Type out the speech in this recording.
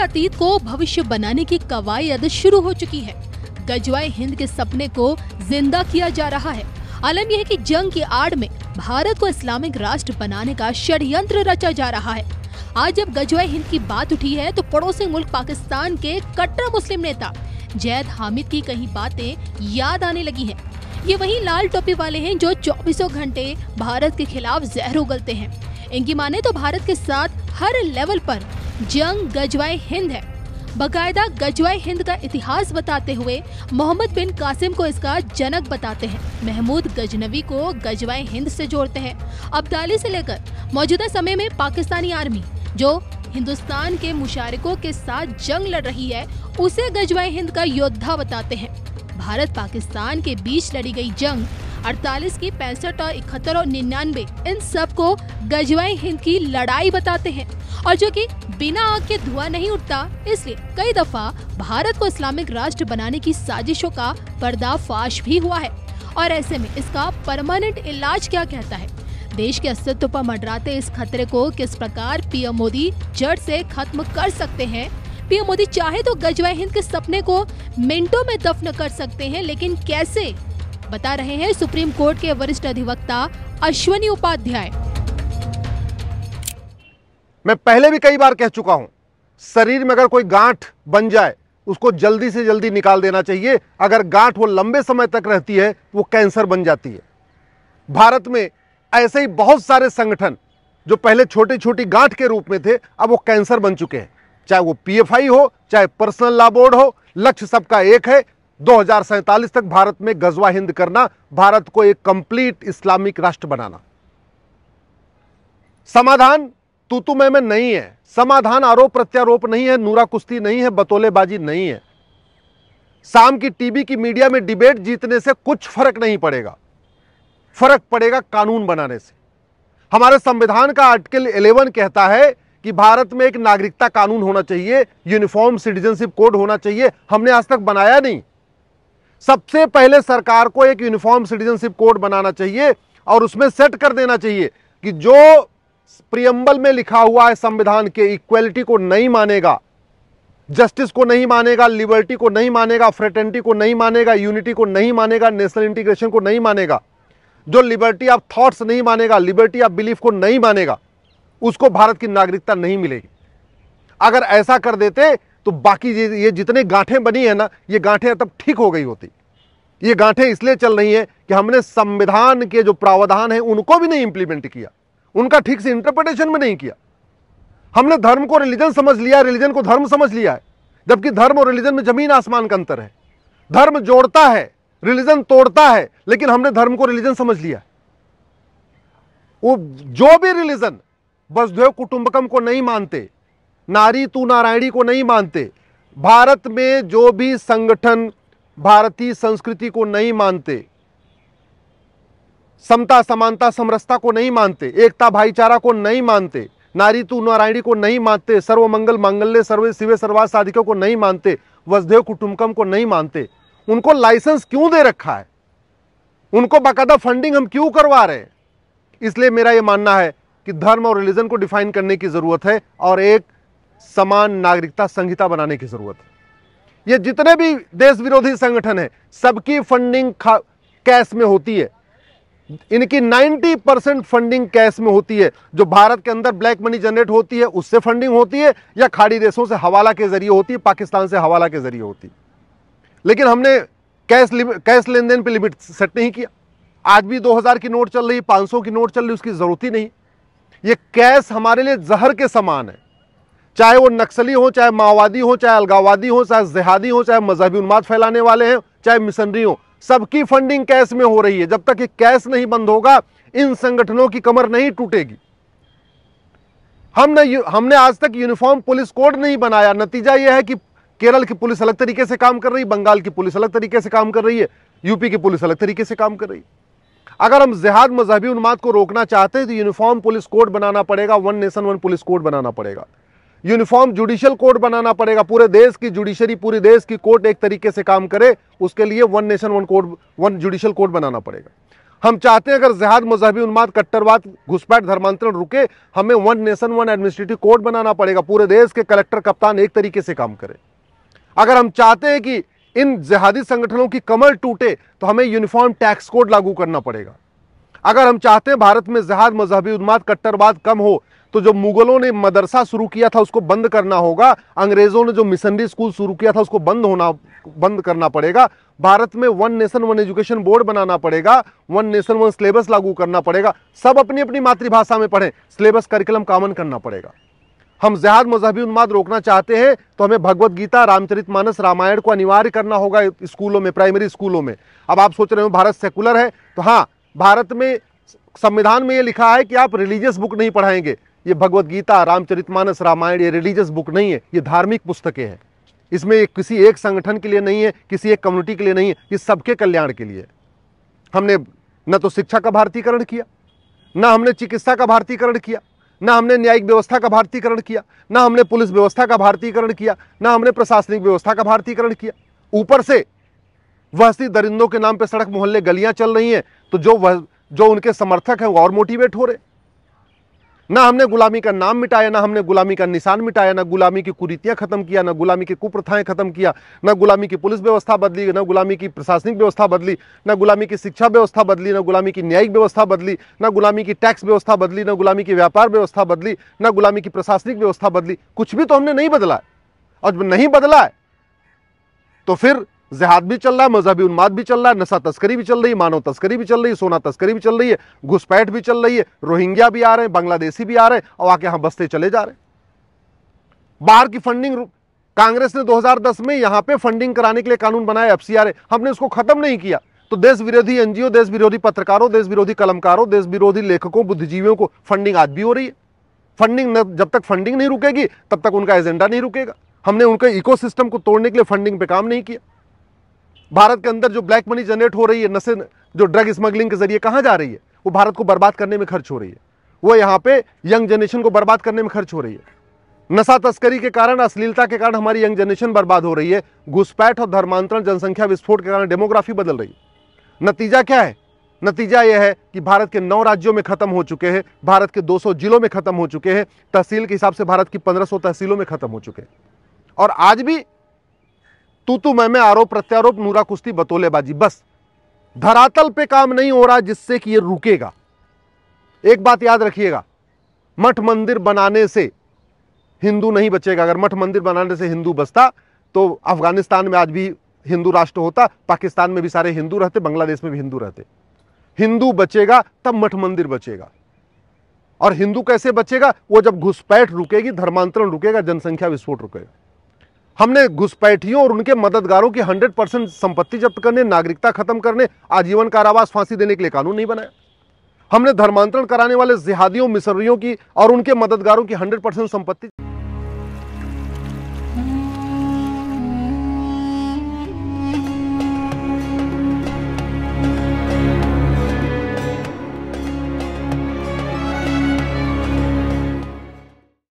अतीत को भविष्य बनाने की कवायद शुरू हो चुकी है गजवाए हिंद के सपने को जिंदा किया जा रहा है आलम यह कि जंग की आड़ में भारत को इस्लामिक राष्ट्र बनाने का षडयंत्र रचा जा रहा है आज जब गजवाए हिंद की बात उठी है तो पड़ोसी मुल्क पाकिस्तान के कट्टर मुस्लिम नेता जैद हामिद की कई बातें याद आने लगी है ये वही लाल टोपी वाले हैं जो चौबीसों घंटे भारत के खिलाफ जहर उगलते हैं इनकी माने तो भारत के साथ हर लेवल पर जंग गजवाए हिंद है बाकायदा गजवाए हिंद का इतिहास बताते हुए मोहम्मद बिन कासिम को इसका जनक बताते हैं महमूद गजनवी को गजवाए हिंद से जोड़ते हैं अब्दाली से लेकर मौजूदा समय में पाकिस्तानी आर्मी जो हिंदुस्तान के मुशारकों के साथ जंग लड़ रही है उसे गजवाए हिंद का योद्धा बताते हैं भारत पाकिस्तान के बीच लड़ी गई जंग अड़तालीस की पैंसठ और इकहत्तर और निन्यानवे इन सब को गजवाई हिंद की लड़ाई बताते हैं और जो कि बिना आग के धुआं नहीं उठता इसलिए कई दफा भारत को इस्लामिक राष्ट्र बनाने की साजिशों का पर्दाफाश भी हुआ है और ऐसे में इसका परमानेंट इलाज क्या कहता है देश के अस्तित्व पर मंडराते इस खतरे को किस प्रकार पीएम मोदी जड़ से खत्म कर सकते हैं पीएम मोदी चाहे तो गजवाई हिंद के सपने को मिनटों में दफन कर सकते हैं लेकिन कैसे बता रहे हैं सुप्रीम कोर्ट के वरिष्ठ अधिवक्ता अश्वनी उपाध्याय मैं पहले भी कई बार कह चुका हूं शरीर में अगर कोई गांठ बन जाए उसको जल्दी से जल्दी निकाल देना चाहिए अगर गांठ वो लंबे समय तक रहती है वो कैंसर बन जाती है भारत में ऐसे ही बहुत सारे संगठन जो पहले छोटी छोटी गांठ के रूप में थे अब वो कैंसर बन चुके हैं चाहे वो पीएफआई हो चाहे पर्सनल लॉ बोर्ड हो लक्ष्य सबका एक है दो तक भारत में गजवा हिंद करना भारत को एक कंप्लीट इस्लामिक राष्ट्र बनाना समाधान तूतुमय में नहीं है समाधान आरोप प्रत्यारोप नहीं है नूरा कुश्ती नहीं है बतोलेबाजी नहीं है शाम की टीवी की मीडिया में डिबेट जीतने से कुछ फर्क नहीं पड़ेगा फर्क पड़ेगा कानून बनाने से हमारे संविधान का आर्टिकल इलेवन कहता है कि भारत में एक नागरिकता कानून होना चाहिए यूनिफॉर्म सिटीजनशिप कोड होना चाहिए हमने आज तक बनाया नहीं सबसे पहले सरकार को एक यूनिफॉर्म सिटीजनशिप कोड बनाना चाहिए और उसमें सेट कर देना चाहिए कि जो प्रियम्बल में लिखा हुआ है संविधान के इक्वेलिटी को नहीं मानेगा जस्टिस को नहीं मानेगा लिबर्टी को नहीं मानेगा फ्रेटर्निटी को नहीं मानेगा यूनिटी को नहीं मानेगा नेशनल इंटीग्रेशन को नहीं मानेगा जो लिबर्टी ऑफ थॉट्स नहीं मानेगा लिबर्टी ऑफ बिलीफ को नहीं मानेगा उसको भारत की नागरिकता नहीं मिलेगी अगर ऐसा कर देते तो बाकी ये ये जितने गांठें बनी है ना ये गांठें तब ठीक हो गई होती ये गांठें इसलिए चल रही हैं कि हमने संविधान के जो प्रावधान हैं उनको भी नहीं इंप्लीमेंट किया उनका ठीक से इंटरप्रिटेशन में नहीं किया हमने धर्म को रिलीजन समझ लिया रिलीजन को धर्म समझ लिया है जबकि धर्म और रिलीजन में जमीन आसमान का अंतर है धर्म जोड़ता है रिलीजन तोड़ता है लेकिन हमने धर्म को रिलीजन समझ लिया वो जो भी रिलीजन वसुधैव कुटुंबकम को नहीं मानते नारी तू नारायणी को नहीं मानते भारत में जो भी संगठन भारतीय संस्कृति को नहीं मानते समता समानता समरसता को नहीं मानते एकता भाईचारा को नहीं मानते नारी तू नारायणी को नहीं मानते मंगल मंगल्य सर्वे शिवे सर्वास साधिकों को नहीं मानते वसुदेव कुटुम्बकम को नहीं मानते उनको लाइसेंस क्यों दे रखा है उनको बाकायदा फंडिंग हम क्यों करवा रहे हैं इसलिए मेरा यह मानना है कि धर्म और रिलीजन को डिफाइन करने की ज़रूरत है और एक समान नागरिकता संहिता बनाने की जरूरत है ये जितने भी देश विरोधी संगठन है सबकी फंडिंग कैश में होती है इनकी 90 परसेंट फंडिंग कैश में होती है जो भारत के अंदर ब्लैक मनी जनरेट होती है उससे फंडिंग होती है या खाड़ी देशों से हवाला के जरिए होती है पाकिस्तान से हवाला के जरिए होती है लेकिन हमने कैश कैश लेन देन पर लिमिट सेट नहीं किया आज भी 2000 की नोट चल रही 500 की नोट चल रही उसकी ज़रूरत ही नहीं ये कैश हमारे लिए जहर के समान है चाहे वो नक्सली हो चाहे माओवादी हो चाहे अलगावादी हो चाहे जिहादी हो चाहे मजहबी उन्माद फैलाने वाले हैं चाहे मिशनरी हो सबकी फंडिंग कैश में हो रही है जब तक ये कैश नहीं बंद होगा इन संगठनों की कमर नहीं टूटेगी हमने हमने आज तक यूनिफॉर्म पुलिस कोड नहीं बनाया नतीजा यह है कि केरल की पुलिस अलग तरीके से काम कर रही है बंगाल की पुलिस अलग तरीके से काम कर रही है यूपी की पुलिस अलग तरीके से काम कर रही है अगर हम जिहाद मजहबी उन्माद को रोकना चाहते हैं तो यूनिफॉर्म पुलिस कोड बनाना पड़ेगा one nation one police code बनाना पड़ेगा यूनिफॉर्म जुडिशियल कोड बनाना पड़ेगा पूरे देश की जुडिशरी पूरे देश की कोर्ट एक तरीके से काम करे उसके लिए one nation one code one judicial court बनाना पड़ेगा हम चाहते हैं अगर जहाद मजहबी उन्माद कट्टरवाद घुसपैठ धर्मांतरण रुके हमें one nation one administrative code बनाना पड़ेगा पूरे देश के कलेक्टर कप्तान एक तरीके से काम करें अगर हम चाहते हैं कि इन जहादी संगठनों की कमर टूटे तो हमें यूनिफॉर्म टैक्स कोड लागू करना पड़ेगा अगर हम चाहते हैं भारत में जहाद मजहबी उन्माद कट्टरवाद कम हो तो जो मुगलों ने मदरसा शुरू किया था उसको बंद करना होगा अंग्रेज़ों ने जो मिशनरी स्कूल शुरू किया था उसको बंद होना बंद करना पड़ेगा भारत में one nation one education board बनाना पड़ेगा वन नेशन वन सिलेबस लागू करना पड़ेगा सब अपनी अपनी मातृभाषा में पढ़ें सिलेबस करिकुलम कामन करना पड़ेगा हम जहाद मजहबी उन्माद रोकना चाहते हैं तो हमें भगवत गीता रामचरित मानस रामायण को अनिवार्य करना होगा स्कूलों में प्राइमरी स्कूलों में अब आप सोच रहे हो भारत सेकुलर है तो हाँ भारत में संविधान में ये लिखा है कि आप रिलीजियस बुक नहीं पढ़ाएंगे ये भगवत गीता रामचरितमानस रामायण ये रिलीजियस बुक नहीं है ये धार्मिक पुस्तकें हैं इसमें ये किसी एक संगठन के लिए नहीं है किसी एक कम्युनिटी के लिए नहीं है ये सबके कल्याण के लिए हमने न तो शिक्षा का भारतीकरण किया ना हमने चिकित्सा का भारतीकरण किया ना हमने न्यायिक व्यवस्था का भारतीकरण किया ना हमने पुलिस व्यवस्था का भारतीकरण किया ना हमने प्रशासनिक व्यवस्था का भारतीकरण किया ऊपर से वहसी दरिंदों के नाम पर सड़क मोहल्ले गलियां चल रही हैं तो जो जो उनके समर्थक हैं वो और मोटिवेट हो रहे ना हमने गुलामी का नाम मिटाया ना हमने गुलामी का निशान मिटाया ना गुलामी की कुरीतियां खत्म किया ना गुलामी की कुप्रथाएं खत्म किया ना गुलामी की पुलिस व्यवस्था बदली ना गुलामी की प्रशासनिक व्यवस्था बदली ना गुलामी की शिक्षा व्यवस्था बदली ना गुलामी की न्यायिक व्यवस्था बदली ना गुलामी की टैक्स व्यवस्था बदली ना गुलामी की व्यापार व्यवस्था बदली ना गुलामी की प्रशासनिक व्यवस्था बदली कुछ भी तो हमने नहीं बदला और जब नहीं बदला तो फिर जिहाद भी चल रहा है मजहबी उन्माद भी चल रहा है नशा तस्करी भी चल रही है मानव तस्करी भी चल रही है सोना तस्करी भी चल रही है घुसपैठ भी चल रही है रोहिंग्या भी आ रहे हैं बांग्लादेशी भी आ रहे हैं और आके यहां बसते चले जा रहे हैं बाहर की फंडिंग कांग्रेस ने 2010 में यहां पे फंडिंग कराने के लिए कानून बनाया एफ हमने उसको खत्म नहीं किया तो देश विरोधी एनजीओ देश विरोधी पत्रकारों देश विरोधी कलमकारों देश विरोधी लेखकों बुद्धिजीवियों को फंडिंग आज भी हो रही है फंडिंग जब तक फंडिंग नहीं रुकेगी तब तक उनका एजेंडा नहीं रुकेगा हमने उनके इकोसिस्टम को तोड़ने के लिए फंडिंग पे काम नहीं किया भारत के अंदर जो ब्लैक मनी जनरेट हो रही है नशे जो ड्रग स्मगलिंग के जरिए कहाँ जा रही है वो भारत को बर्बाद करने में खर्च हो रही है वो यहाँ पे यंग जनरेशन को बर्बाद करने में खर्च हो रही है नशा तस्करी के कारण अश्लीलता के कारण हमारी यंग जनरेशन बर्बाद हो रही है घुसपैठ और धर्मांतरण जनसंख्या विस्फोट के कारण डेमोग्राफी बदल रही है नतीजा क्या है नतीजा यह है कि भारत के नौ राज्यों में खत्म हो चुके हैं भारत के 200 जिलों में खत्म हो चुके हैं तहसील के हिसाब से भारत की 1500 तहसीलों में खत्म हो चुके हैं और आज भी तू तू तो मैं मैं आरोप प्रत्यारोप नूरा कुश्ती बतोलेबाजी बस धरातल पे काम नहीं हो रहा जिससे कि ये रुकेगा एक बात याद रखिएगा मठ मंदिर बनाने से हिंदू नहीं बचेगा अगर मठ मंदिर बनाने से हिंदू बचता तो अफगानिस्तान में आज भी हिंदू राष्ट्र होता पाकिस्तान में भी सारे हिंदू रहते बांग्लादेश में भी हिंदू रहते हिंदू बचेगा तब मठ मंदिर बचेगा और हिंदू कैसे बचेगा वो जब घुसपैठ रुकेगी धर्मांतरण रुकेगा जनसंख्या विस्फोट रुकेगा हमने घुसपैठियों और उनके मददगारों की 100 परसेंट संपत्ति जब्त करने नागरिकता खत्म करने आजीवन कारावास फांसी देने के लिए कानून नहीं बनाया हमने धर्मांतरण कराने वाले जिहादियों मिसरियों की और उनके मददगारों की 100 परसेंट संपत्ति